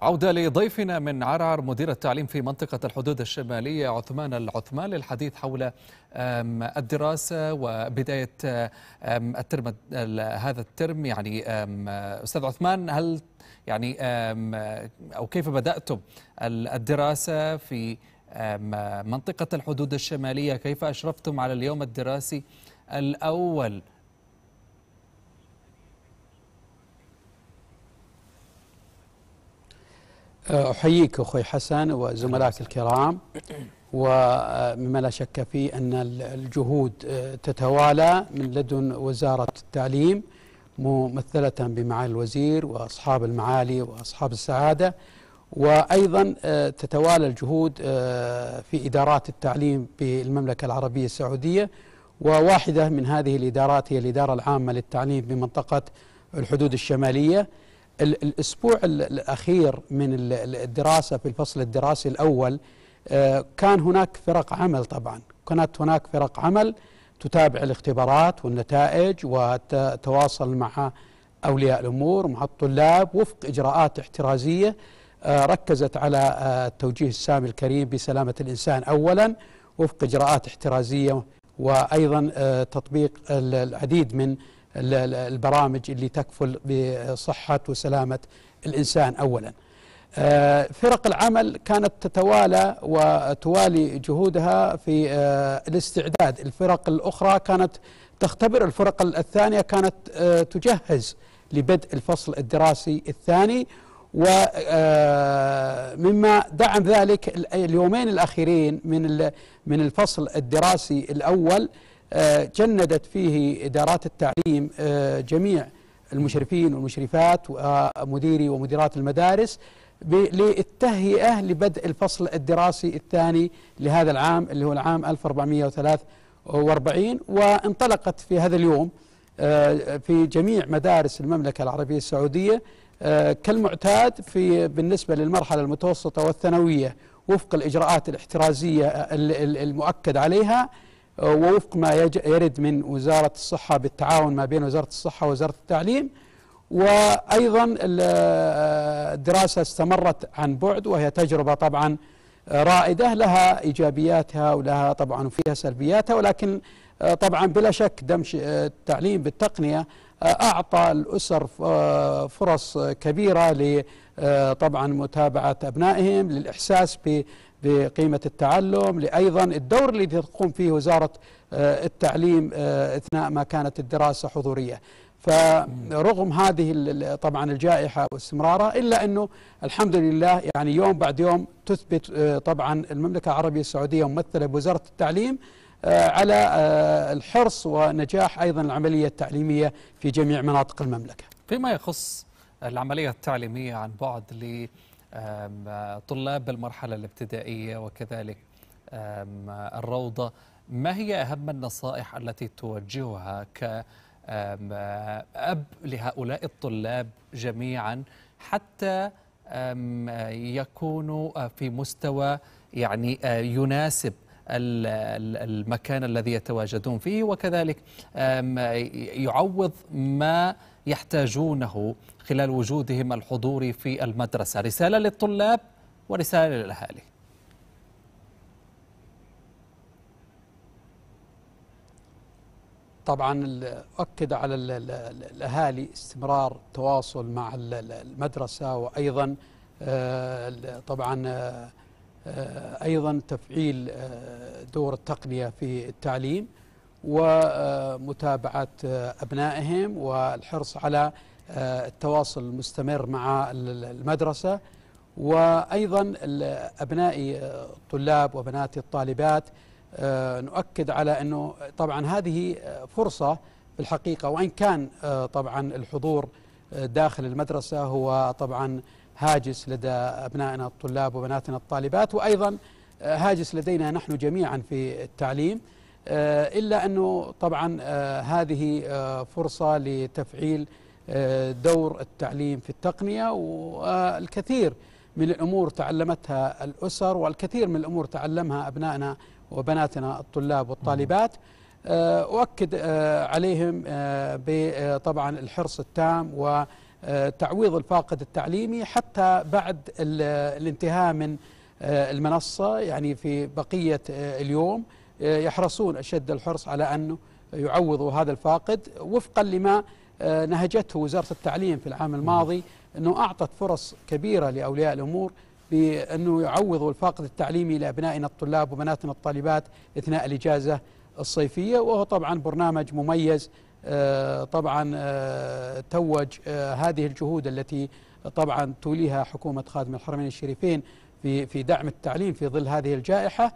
عودة لضيفنا من عرعر مدير التعليم في منطقة الحدود الشمالية عثمان العثمان للحديث حول الدراسة وبداية الترم هذا الترم يعني أستاذ عثمان هل يعني أو كيف بدأتم الدراسة في منطقة الحدود الشمالية كيف أشرفتم على اليوم الدراسي الأول أحييك أخوي حسن وزملائك الكرام ومما لا شك فيه أن الجهود آه، تتوالى من لدن وزارة التعليم ممثلة بمعالي الوزير وأصحاب المعالي وأصحاب السعادة وأيضا آه، تتوالى الجهود آه، في إدارات التعليم بالمملكة العربية السعودية وواحدة من هذه الإدارات هي الإدارة العامة للتعليم بمنطقة الحدود الشمالية الأسبوع الأخير من الدراسة في الفصل الدراسي الأول آه، كان هناك فرق عمل طبعا كانت هناك فرق عمل تتابع الاختبارات والنتائج وتتواصل مع أولياء الأمور مع الطلاب وفق إجراءات احترازية آه، ركزت على آه، التوجيه السامي الكريم بسلامة الإنسان أولا وفق إجراءات احترازية وأيضا تطبيق العديد من البرامج اللي تكفل بصحة وسلامة الإنسان أولا آه، فرق العمل كانت تتوالى وتوالي جهودها في آه، الاستعداد الفرق الأخرى كانت تختبر الفرق الثانية كانت آه، تجهز لبدء الفصل الدراسي الثاني ومما دعم ذلك اليومين الأخيرين من من الفصل الدراسي الأول آه، جندت فيه إدارات التعليم آه، جميع المشرفين والمشرفات ومديري ومديرات المدارس للتهيئة لبدء الفصل الدراسي الثاني لهذا العام اللي هو العام 1443 وانطلقت في هذا اليوم آه، في جميع مدارس المملكة العربية السعودية كالمعتاد في بالنسبة للمرحلة المتوسطة والثانوية وفق الإجراءات الاحترازية المؤكد عليها آه، ووفق ما يرد من وزارة الصحة بالتعاون ما بين وزارة الصحة ووزارة التعليم وأيضا الدراسة آه، استمرت عن بعد وهي تجربة طبعا آه، رائدة لها إيجابياتها ولها طبعا فيها سلبياتها ولكن طبعا بلا شك دمج التعليم بالتقنية أعطى الأسر فرص كبيرة طبعا متابعة أبنائهم للإحساس ب بقيمة التعلم لأيضا الدور الذي تقوم فيه وزارة آه، التعليم آه، أثناء ما كانت الدراسة حضورية فرغم هذه طبعا الجائحة واستمرارها إلا أنه الحمد لله يعني يوم بعد يوم تثبت آه، طبعا المملكة العربية السعودية ممثلة بوزارة التعليم على الحرص ونجاح أيضا العملية التعليمية في جميع مناطق المملكة فيما يخص العملية التعليمية عن بعد ل طلاب المرحلة الابتدائية وكذلك الروضة ما هي أهم النصائح التي توجهها كأب لهؤلاء الطلاب جميعا حتى يكونوا في مستوى يعني آه، يناسب المكان الذي يتواجدون فيه وكذلك يعوض ما يحتاجونه خلال وجودهم الحضوري في المدرسة رسالة للطلاب ورسالة للأهالي طبعا أؤكد على الأهالي استمرار التواصل مع المدرسة وأيضا آه، طبعا آه، آه، أيضا تفعيل آه، دور التقنية في التعليم ومتابعة آه، أبنائهم والحرص على التواصل المستمر مع المدرسة وأيضا أبنائي الطلاب وبناتي الطالبات نؤكد على أنه طبعا هذه فرصة في الحقيقة وإن كان طبعا الحضور داخل المدرسة هو طبعا هاجس لدى أبنائنا الطلاب وبناتنا الطالبات وأيضا آه، هاجس لدينا نحن جميعا في التعليم آه، إلا أنه طبعا آه، هذه فرصة لتفعيل دور التعليم في التقنية والكثير من الأمور تعلمتها الأسر والكثير من الأمور تعلمها أبنائنا وبناتنا الطلاب والطالبات أؤكد عليهم طبعا الحرص التام و آه، تعويض الفاقد التعليمي حتى بعد الانتهاء من آه، المنصة يعني في بقية آه، اليوم يحرصون أشد الحرص على أنه يعوضوا هذا الفاقد وفقا لما نهجته وزارة التعليم في العام الماضي أنه أعطت فرص كبيرة لأولياء الأمور بأنه يعوضوا الفاقد التعليمي لأبنائنا الطلاب وبناتنا الطالبات أثناء الإجازة الصيفية وهو طبعا برنامج مميز آه، طبعا آه، توج آه، هذه الجهود التي طبعا توليها حكومة خادم الحرمين الشريفين في في دعم التعليم في ظل هذه الجائحة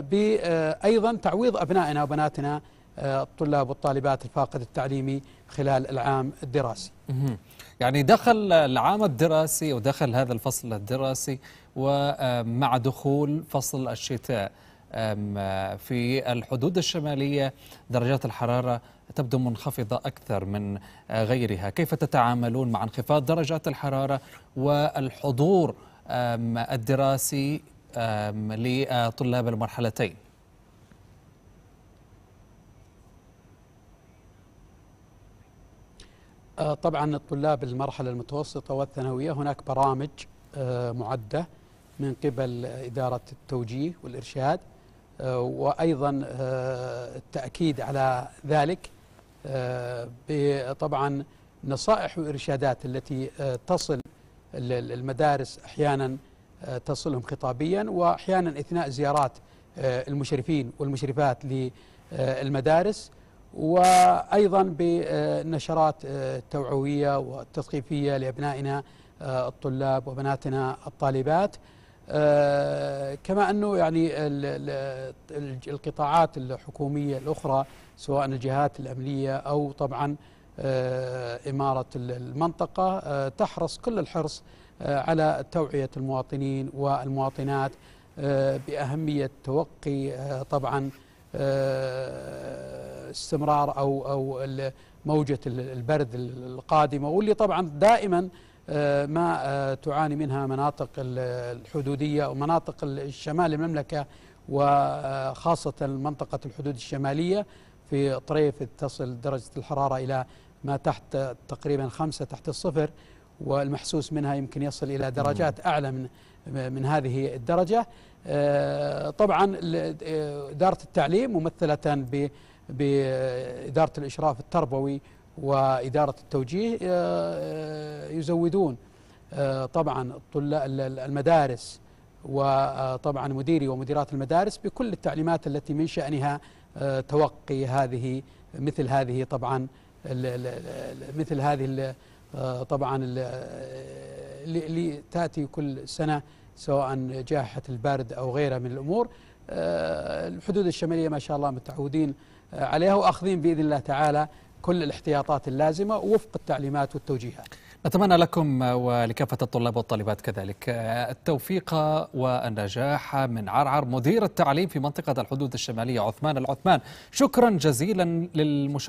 بأيضا تعويض أبنائنا وبناتنا الطلاب والطالبات الفاقد التعليمي خلال العام الدراسي يعني دخل العام الدراسي ودخل هذا الفصل الدراسي ومع دخول فصل الشتاء في الحدود الشمالية درجات الحرارة تبدو منخفضة أكثر من غيرها كيف تتعاملون مع انخفاض درجات الحرارة والحضور الدراسي لطلاب المرحلتين أه، طبعا الطلاب المرحلة المتوسطة والثانوية هناك برامج أه، معدة من قبل إدارة التوجيه والإرشاد آه، وأيضا آه، التأكيد على ذلك آه، طبعا نصائح وإرشادات التي تصل المدارس أحيانا تصلهم خطابيا وأحيانا أثناء زيارات المشرفين والمشرفات للمدارس وأيضا بنشرات توعوية وتثقيفية لأبنائنا الطلاب وبناتنا الطالبات آه، كما أنه يعني القطاعات الحكومية الأخرى سواء الجهات الأمنية أو طبعا آه، إمارة المنطقة آه، تحرص كل الحرص على توعية المواطنين والمواطنات بأهمية توقي طبعا استمرار أو أو موجة البرد القادمة واللي طبعا دائما آه، ما آه، تعاني منها مناطق الحدودية ومناطق الشمال المملكة وخاصة آه، منطقة الحدود الشمالية في طريف تصل درجة الحرارة إلى ما تحت تقريبا خمسة تحت الصفر والمحسوس منها يمكن يصل إلى درجات أعلى من, من هذه الدرجة طبعا إدارة التعليم ممثلة بإدارة الإشراف التربوي وإدارة التوجيه آه، آه، يزودون آه، طبعا المدارس وطبعا مديري ومديرات المدارس بكل التعليمات التي من شأنها توقي هذه مثل هذه طبعا مثل هذه طبعا اللي تأتي كل سنة سواء جائحة البرد أو غيرها من الأمور الحدود الشمالية ما شاء الله متعودين عليها وأخذين بإذن الله تعالى كل الاحتياطات اللازمة وفق التعليمات والتوجيهات نتمنى لكم ولكافة الطلاب والطالبات كذلك التوفيق والنجاح من عرعر مدير التعليم في منطقة الحدود الشمالية عثمان العثمان شكرا جزيلا للمشاركة